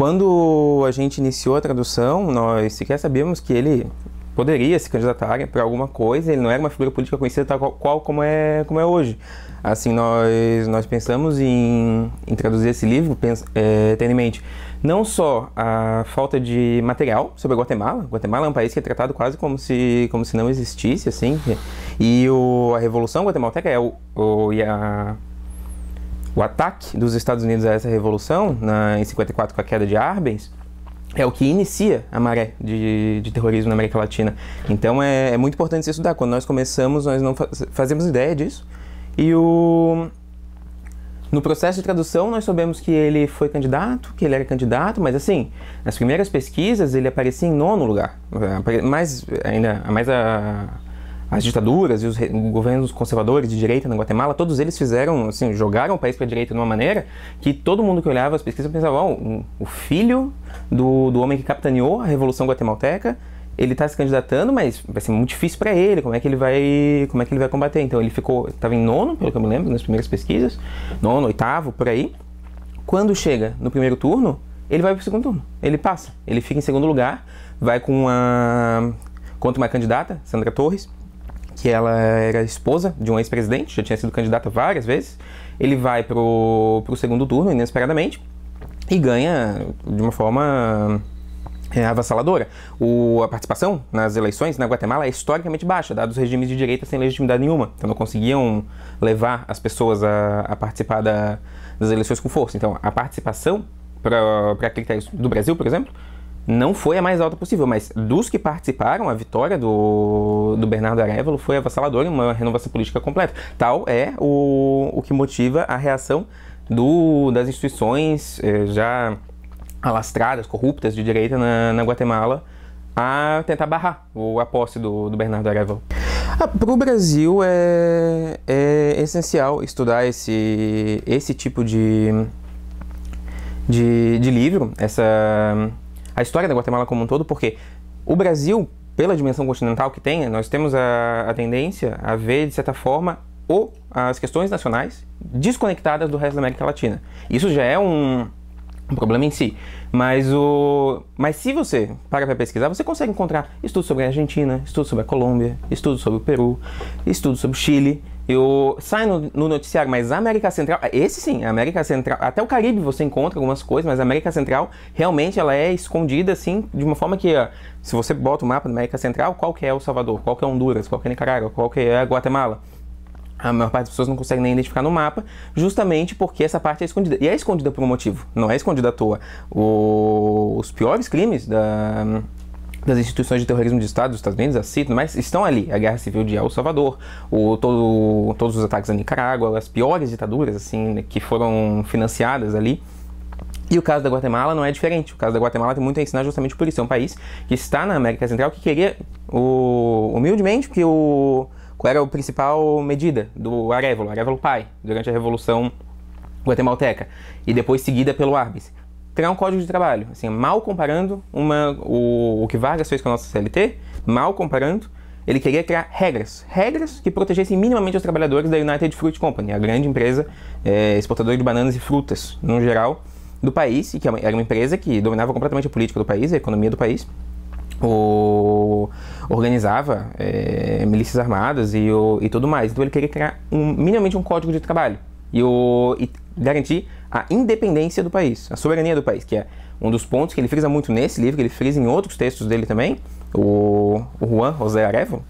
Quando a gente iniciou a tradução, nós sequer sabíamos que ele poderia se candidatar para alguma coisa, ele não era uma figura política conhecida tal qual, qual como, é, como é hoje. Assim, nós, nós pensamos em, em traduzir esse livro, é, tendo em mente não só a falta de material sobre Guatemala, Guatemala é um país que é tratado quase como se, como se não existisse, assim, e o, a Revolução Guatemalteca é o, o e a o ataque dos Estados Unidos a essa revolução, na, em 54 com a queda de Arbenz, é o que inicia a maré de, de terrorismo na América Latina. Então é, é, muito importante se estudar. Quando nós começamos, nós não faz, fazemos ideia disso. E o, no processo de tradução, nós soubemos que ele foi candidato, que ele era candidato, mas assim, nas primeiras pesquisas ele aparecia em nono lugar. Mais, ainda, mais a, as ditaduras e os governos conservadores de direita na Guatemala, todos eles fizeram, assim, jogaram o país para a direita de uma maneira que todo mundo que olhava as pesquisas pensava, oh, o filho do, do homem que capitaneou a Revolução Guatemalteca, ele está se candidatando, mas vai ser muito difícil para ele, como é que ele vai, como é que ele vai combater? Então ele ficou, estava em nono, pelo que eu me lembro, nas primeiras pesquisas, nono, oitavo, por aí. Quando chega no primeiro turno, ele vai para o segundo turno, ele passa, ele fica em segundo lugar, vai com a contra uma candidata, Sandra Torres, que ela era esposa de um ex-presidente, já tinha sido candidata várias vezes. Ele vai pro, pro segundo turno, inesperadamente, e ganha de uma forma é avassaladora. O, a participação nas eleições na Guatemala é historicamente baixa, dados os regimes de direita sem legitimidade nenhuma. Então não conseguiam levar as pessoas a, a participar da, das eleições com força. Então a participação para critérios do Brasil, por exemplo, não foi a mais alta possível, mas dos que participaram, a vitória do, do Bernardo Arevalo foi avassaladora em uma renovação política completa. Tal é o, o que motiva a reação do, das instituições eh, já alastradas, corruptas de direita na, na Guatemala a tentar barrar o, a posse do, do Bernardo Arevalo. Ah, Para o Brasil é, é essencial estudar esse, esse tipo de, de, de livro, essa a história da Guatemala como um todo, porque o Brasil, pela dimensão continental que tem, nós temos a, a tendência a ver, de certa forma, o, as questões nacionais desconectadas do resto da América Latina. Isso já é um, um problema em si. Mas, o, mas se você para para pesquisar, você consegue encontrar estudos sobre a Argentina, estudos sobre a Colômbia, estudos sobre o Peru, estudos sobre o Chile. Eu saio no, no, noticiário, mas a América Central, ah, esse sim, a América Central, até o Caribe você encontra algumas coisas, mas a América Central realmente ela é escondida assim, de uma forma que, ó, ah, se você bota o mapa da América Central, qual que é El Salvador, qual que é Honduras, qual que é Nicarágua, qual que é Guatemala? A maior parte das pessoas não consegue nem identificar no mapa, justamente porque essa parte é escondida. E é escondida por um motivo, não é escondida à toa. O, os piores crimes da, das instituições de terrorismo de Estado dos Estados Unidos, a CIT, mas estão ali. A Guerra Civil de El Salvador, o, todo, todos os ataques à Nicarágua, as piores ditaduras assim né, que foram financiadas ali. E o caso da Guatemala não é diferente. O caso da Guatemala tem muito a ensinar justamente por isso. É um país que está na América Central que queria, o, humildemente, que o, qual era a principal medida do Arevalo, Arevalo Pai, durante a Revolução Guatemalteca, e depois seguida pelo Arbis criar um código de trabalho. Assim, mal comparando uma, o, o que Vargas fez com a nossa CLT, mal comparando, ele queria criar regras, regras que protegessem minimamente os trabalhadores da United Fruit Company, a grande empresa é, exportadora de bananas e frutas, no geral, do país, e que é era uma empresa que dominava completamente a política do país, a economia do país, o, organizava é, milícias armadas e, o, e tudo mais. Então ele queria criar um, minimamente um código de trabalho. E, o, e garantir a independência do país, a soberania do país, que é um dos pontos que ele frisa muito nesse livro, que ele frisa em outros textos dele também, o, o Juan José Arevo,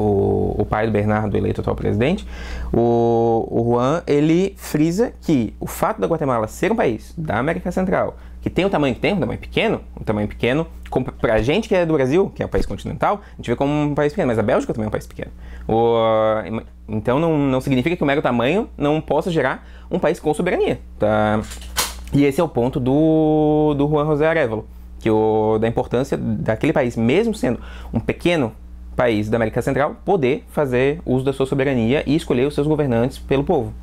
o, o pai do Bernardo, eleito atual presidente, o, o Juan, ele frisa que o fato da Guatemala ser um país da América Central, que tem o tamanho que tem, um tamanho pequeno, um tamanho pequeno, como pra gente que é do Brasil, que é um país continental, a gente vê como um país pequeno, mas a Bélgica também é um país pequeno. O, então não, não significa que o mero tamanho não possa gerar um país com soberania, tá? E esse é o ponto do, do Juan José Arevalo que o, da importância daquele país, mesmo sendo um pequeno país da América Central poder fazer uso da sua soberania e escolher os seus governantes pelo povo.